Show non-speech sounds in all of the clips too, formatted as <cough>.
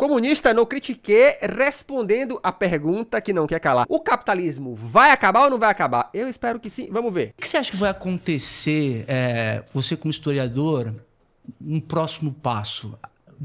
Comunista, não critiquei, respondendo a pergunta que não quer calar. O capitalismo vai acabar ou não vai acabar? Eu espero que sim, vamos ver. O que você acha que vai acontecer, é, você como historiador, um próximo passo?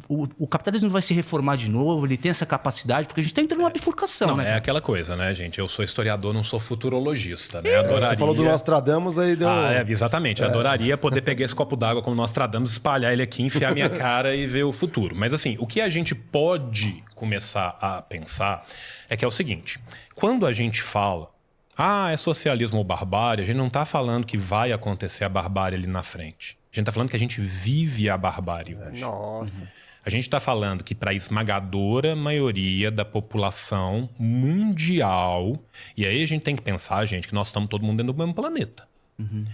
o, o, capitalismo vai se reformar de novo, ele tem essa capacidade, porque a gente está entrando numa é. bifurcação, não, né? É aquela coisa, né, gente? Eu sou historiador, não sou futurologista, né? Adoraria... Você falou do Nostradamus, aí deu... Ah, é, exatamente. É. Adoraria poder <laughs> pegar esse copo d'água como Nostradamus, espalhar ele aqui, enfiar minha <laughs> cara e ver o futuro. Mas, assim, o que a gente pode começar a pensar é que é o seguinte. Quando a gente fala ah, é socialismo ou barbárie, a gente não está falando que vai acontecer a barbárie ali na frente. A gente está falando que a gente vive a barbárie hoje. Nossa. Uhum. A gente está falando que para a esmagadora maioria da população mundial, e aí a gente tem que pensar, gente, que nós estamos todo mundo dentro do mesmo planeta. Uhum.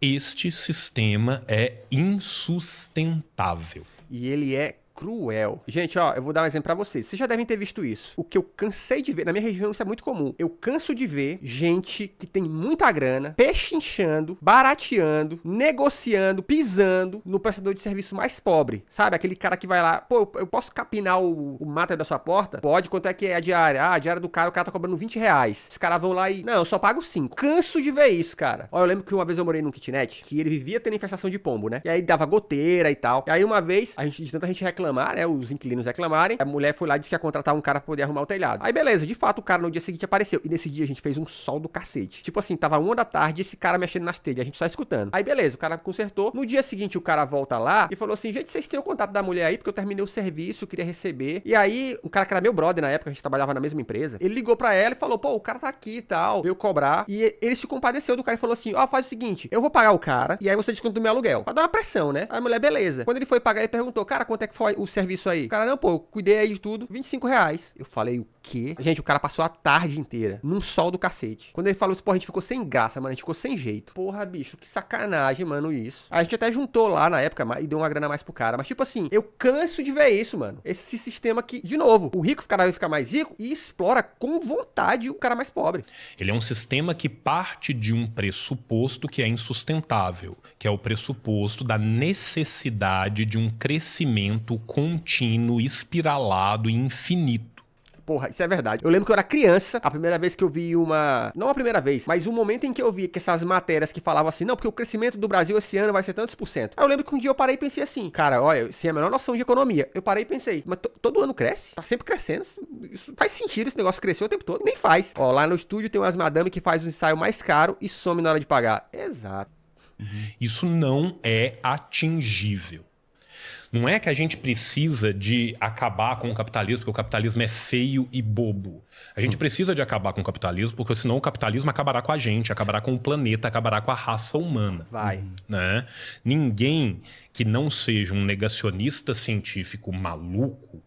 Este sistema é insustentável. E ele é cruel. Gente, ó, eu vou dar um exemplo pra vocês. Vocês já devem ter visto isso. O que eu cansei de ver, na minha região isso é muito comum. Eu canso de ver gente que tem muita grana, pechinchando, barateando, negociando, pisando no prestador de serviço mais pobre. Sabe? Aquele cara que vai lá, pô, eu posso capinar o, o mato da sua porta? Pode, quanto é que é a diária? Ah, a diária do cara, o cara tá cobrando 20 reais. Os caras vão lá e. Não, eu só pago 5. Canso de ver isso, cara. Ó, eu lembro que uma vez eu morei num kitnet que ele vivia tendo infestação de pombo, né? E aí dava goteira e tal. E aí uma vez, a gente, de tanta gente reclamar, reclamar, né? Os inquilinos reclamarem. A mulher foi lá e disse que ia contratar um cara pra poder arrumar o telhado. Aí beleza, de fato o cara no dia seguinte apareceu. E nesse dia a gente fez um sol do cacete. Tipo assim, tava uma da tarde esse cara mexendo nas telhas, a gente só escutando. Aí beleza, o cara consertou. No dia seguinte o cara volta lá e falou assim: gente, vocês têm o contato da mulher aí? Porque eu terminei o serviço, queria receber. E aí, um cara que era meu brother na época, a gente trabalhava na mesma empresa. Ele ligou pra ela e falou: pô, o cara tá aqui e tal, veio cobrar. E ele se compadeceu do cara e falou assim: ó, oh, faz o seguinte, eu vou pagar o cara e aí você desconta do meu aluguel. Pra dar uma pressão, né? Aí a mulher, beleza. Quando ele foi pagar, ele perguntou: cara, quanto é que foi o serviço aí? O cara, não, pô, eu cuidei aí de tudo, 25 reais. Eu falei, o quê? Gente, o cara passou a tarde inteira, num sol do cacete. Quando ele falou isso, pô a gente ficou sem graça, mano, a gente ficou sem jeito. Porra, bicho, que sacanagem, mano, isso. A gente até juntou lá na época e deu uma grana mais pro cara. Mas, tipo assim, eu canso de ver isso, mano. Esse sistema que, de novo, o rico cada vez fica mais rico e explora com vontade o cara mais pobre. Ele é um sistema que parte de um pressuposto que é insustentável, que é o pressuposto da necessidade de um crescimento contínuo, espiralado e infinito. Porra, isso é verdade. Eu lembro que eu era criança, a primeira vez que eu vi uma. Não a primeira vez, mas o momento em que eu vi que essas matérias que falavam assim, não, porque o crescimento do Brasil esse ano vai ser tantos por cento. Aí eu lembro que um dia eu parei e pensei assim, cara, olha, sem a menor noção de economia. Eu parei e pensei, mas todo ano cresce? Tá sempre crescendo? Isso faz sentido esse negócio crescer o tempo todo? Nem faz. Ó, lá no estúdio tem umas madame que faz o ensaio mais caro e some na hora de pagar. Exato. Isso não é atingível. Não é que a gente precisa de acabar com o capitalismo, porque o capitalismo é feio e bobo. A gente precisa de acabar com o capitalismo, porque senão o capitalismo acabará com a gente, acabará com o planeta, acabará com a raça humana. Vai. Né? Ninguém que não seja um negacionista científico maluco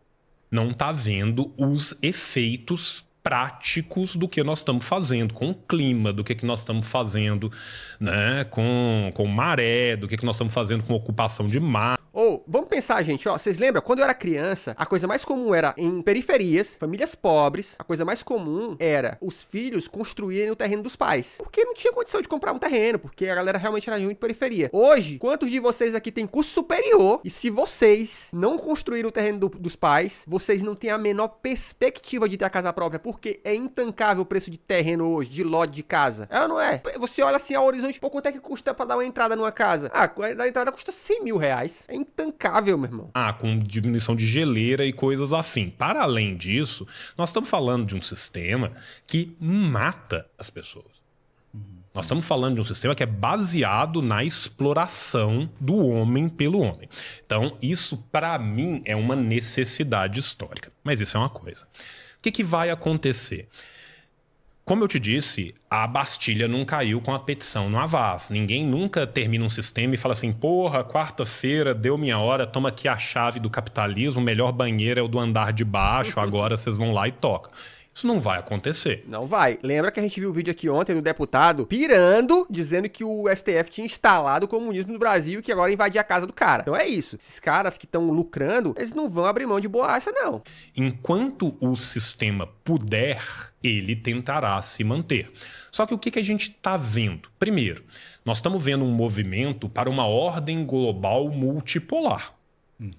não está vendo os efeitos práticos do que nós estamos fazendo com o clima, do que, que nós estamos fazendo né, com, com maré, do que, que nós estamos fazendo com ocupação de mar. Ou, vamos pensar, gente, ó, vocês lembram? Quando eu era criança, a coisa mais comum era em periferias, famílias pobres, a coisa mais comum era os filhos construírem o terreno dos pais. Porque não tinha condição de comprar um terreno, porque a galera realmente era muito periferia. Hoje, quantos de vocês aqui tem curso superior? E se vocês não construíram o terreno do, dos pais, vocês não têm a menor perspectiva de ter a casa própria, porque é intancável o preço de terreno hoje, de lote de casa. É ou não é? Você olha assim ao horizonte, pô, quanto é que custa pra dar uma entrada numa casa? Ah, a entrada custa 100 mil reais. É intancável, meu irmão. Ah, com diminuição de geleira e coisas assim. Para além disso, nós estamos falando de um sistema que mata as pessoas. Nós estamos falando de um sistema que é baseado na exploração do homem pelo homem. Então, isso, para mim, é uma necessidade histórica. Mas isso é uma coisa. O que, que vai acontecer? Como eu te disse, a Bastilha não caiu com a petição no Avaz. Ninguém nunca termina um sistema e fala assim: porra, quarta-feira deu minha hora, toma aqui a chave do capitalismo, o melhor banheiro é o do andar de baixo, agora vocês vão lá e tocam. Isso não vai acontecer. Não vai. Lembra que a gente viu o vídeo aqui ontem do deputado pirando, dizendo que o STF tinha instalado o comunismo no Brasil e que agora invadia a casa do cara. Então é isso. Esses caras que estão lucrando, eles não vão abrir mão de boaça, não. Enquanto o sistema puder, ele tentará se manter. Só que o que, que a gente está vendo? Primeiro, nós estamos vendo um movimento para uma ordem global multipolar. Uhum.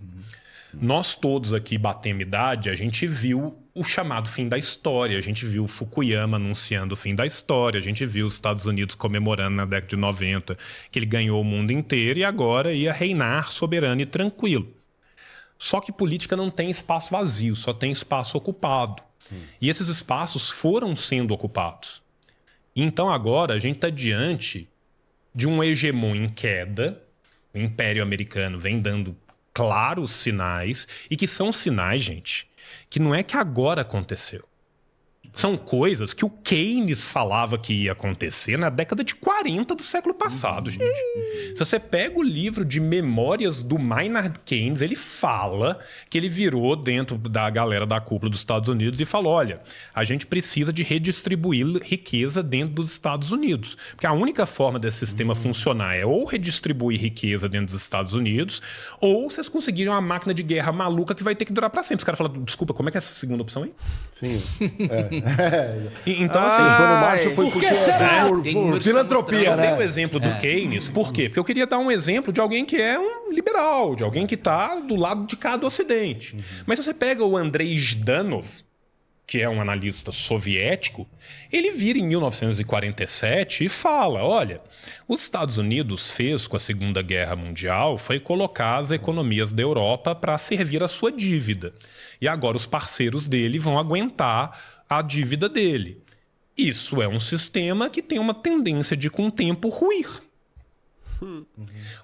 Nós todos aqui batemos idade, a gente viu o chamado fim da história. A gente viu Fukuyama anunciando o fim da história, a gente viu os Estados Unidos comemorando na década de 90 que ele ganhou o mundo inteiro e agora ia reinar soberano e tranquilo. Só que política não tem espaço vazio, só tem espaço ocupado. Hum. E esses espaços foram sendo ocupados. Então agora a gente está diante de um hegemon em queda, o Império Americano vem dando claros sinais, e que são sinais, gente, que não é que agora aconteceu. São coisas que o Keynes falava que ia acontecer na década de 40 do século passado, gente. Se você pega o livro de memórias do Maynard Keynes, ele fala que ele virou dentro da galera da cúpula dos Estados Unidos e falou: olha, a gente precisa de redistribuir riqueza dentro dos Estados Unidos. Porque a única forma desse sistema uhum. funcionar é ou redistribuir riqueza dentro dos Estados Unidos, ou vocês conseguirem uma máquina de guerra maluca que vai ter que durar para sempre. Os caras falam: desculpa, como é que é essa segunda opção aí? Sim. É. é. É. então, assim. o quando foi porque, porque é será? Né, por, por, por filantropia, né? Eu dei o exemplo do é. Keynes, por quê? Porque eu queria dar um exemplo de alguém que é um liberal, de alguém que está do lado de cá do Ocidente. Uhum. Mas se você pega o Andrei Zdanov, que é um analista soviético, ele vira em 1947 e fala: olha, os Estados Unidos fez com a Segunda Guerra Mundial foi colocar as economias da Europa para servir a sua dívida. E agora os parceiros dele vão aguentar a dívida dele. Isso é um sistema que tem uma tendência de, com o tempo, ruir. Hum.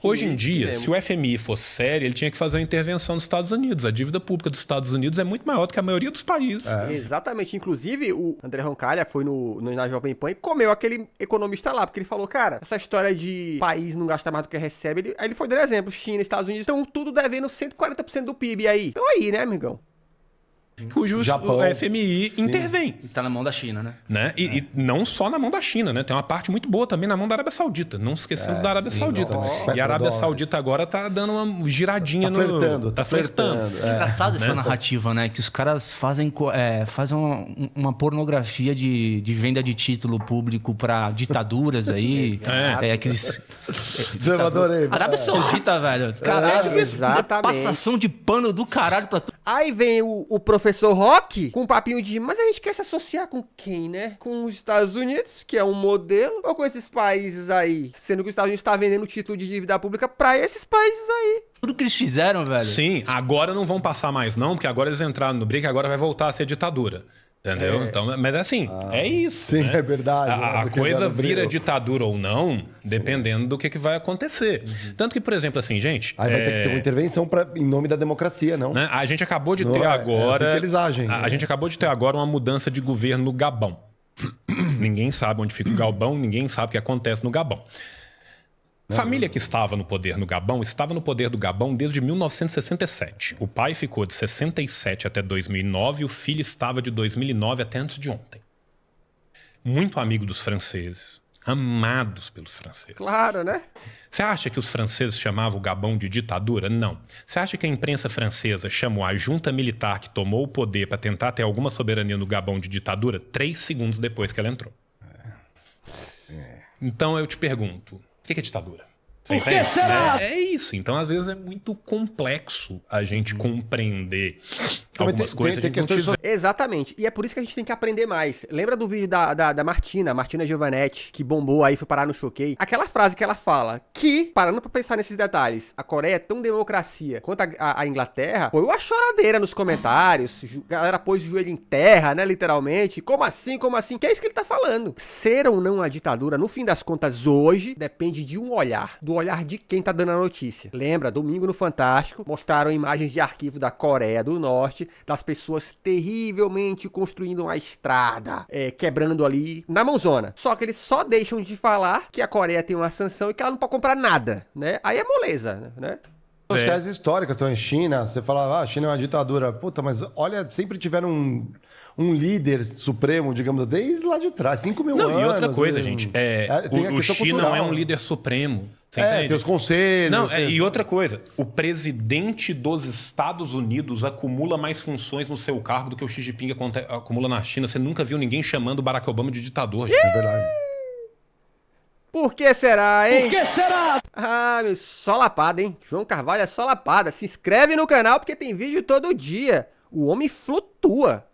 Hoje em dia, se o FMI fosse sério, ele tinha que fazer uma intervenção nos Estados Unidos. A dívida pública dos Estados Unidos é muito maior do que a maioria dos países. É. Exatamente. Inclusive, o André Roncalha foi no, no, na Jovem Pan e comeu aquele economista lá, porque ele falou, cara, essa história de país não gastar mais do que recebe, ele, aí ele foi dando exemplo. China, Estados Unidos estão tudo devendo 140% do PIB aí. Então aí, né, amigão? cujo Japão. o FMI Sim. intervém. E tá na mão da China, né? né? E, é. e, não só na mão da China, né? Tem uma parte muito boa também na mão da Arábia Saudita. Não esquecemos é, da Arábia Saudita. Né? e a Arábia Saudita agora tá dando uma giradinha tá, tá no. Flertando, tá, tá, flertando. flertando. É. essa né? narrativa, né? Que os caras fazem, é, fazem uma, uma pornografia de, de venda de título público para ditaduras aí. <laughs> é. é aqueles. adorei, Arábia é. Saudita, velho. Caralho, é, é tipo exatamente. passação de pano do caralho pra tudo. Aí vem o, o professor professor Rock com um papinho de mas a gente quer se associar com quem, né? Com os Estados Unidos, que é um modelo, ou com esses países aí? Sendo que os Estados Unidos está vendendo título de dívida pública para esses países aí. Tudo que eles fizeram, velho. Sim, agora não vão passar mais, não, porque agora eles entraram no break, agora vai voltar a ser ditadura. Entendeu? É. Então, mas assim, ah, é isso. Sim, né? é verdade. A, né? a coisa vira ditadura ou não, sim. dependendo do que, que vai acontecer. Uhum. Tanto que, por exemplo, assim, gente. Aí vai é... ter que ter uma é, intervenção pra, em nome da democracia, não? Né? A gente acabou de não, ter é, agora. É assim eles agem. A, a, né? gente acabou de ter agora uma mudança de governo no Gabão. <coughs> ninguém sabe onde fica o Gabão, ninguém sabe o que acontece no Gabão. Né? Família que estava no poder no Gabão estava no poder do Gabão desde 1967. O pai ficou de 67 até 2009 e o filho estava de 2009 até antes de ontem. Muito amigo dos franceses, amados pelos franceses. Claro, né? Você acha que os franceses chamavam o Gabão de ditadura? Não. Você acha que a imprensa francesa chamou a junta militar que tomou o poder para tentar ter alguma soberania no Gabão de ditadura três segundos depois que ela entrou? É. Então eu te pergunto, o que é ditadura? Por então que é será? É, é isso. Então, às vezes, é muito complexo a gente uhum. compreender então algumas tem- coisas tem- tem que a Exatamente. E é por isso que a gente tem que aprender mais. Lembra do vídeo da, da, da Martina, Martina Giovanetti, que bombou aí, foi parar no Choquei? Aquela frase que ela fala que, parando pra pensar nesses detalhes, a Coreia é tão democracia quanto a, a- a Inglaterra, foi uma choradeira nos comentários, ju- galera pôs o joelho em terra, né, literalmente. Como assim, como assim? Que é isso que ele tá falando. Ser ou não a ditadura, no fim das contas, hoje, depende de um olhar, do olhar olhar de quem tá dando a notícia. Lembra, domingo no Fantástico, mostraram imagens de arquivo da Coreia do Norte, das pessoas terrivelmente construindo uma estrada, é, quebrando ali na mãozona. Só que eles só deixam de falar que a Coreia tem uma sanção e que ela não pode comprar nada, né? Aí é moleza, né? sociais é. históricas, então, em China, você falava, ah, a China é uma ditadura. Puta, mas olha, sempre tiveram um, um líder supremo, digamos, desde lá de trás, 5 mil não, anos. E outra coisa, gente, é, é o, o Xi não é um líder supremo. Você é, entende? tem os conselhos. Não, é, e outra coisa, o presidente dos Estados Unidos acumula mais funções no seu cargo do que o Xi Jinping acumula na China. Você nunca viu ninguém chamando Barack Obama de ditador. Gente. É verdade. Por que será, hein? Por que será? Ah, meu, solapada, hein? João Carvalho é solapada. Se inscreve no canal porque tem vídeo todo dia. O homem flutua.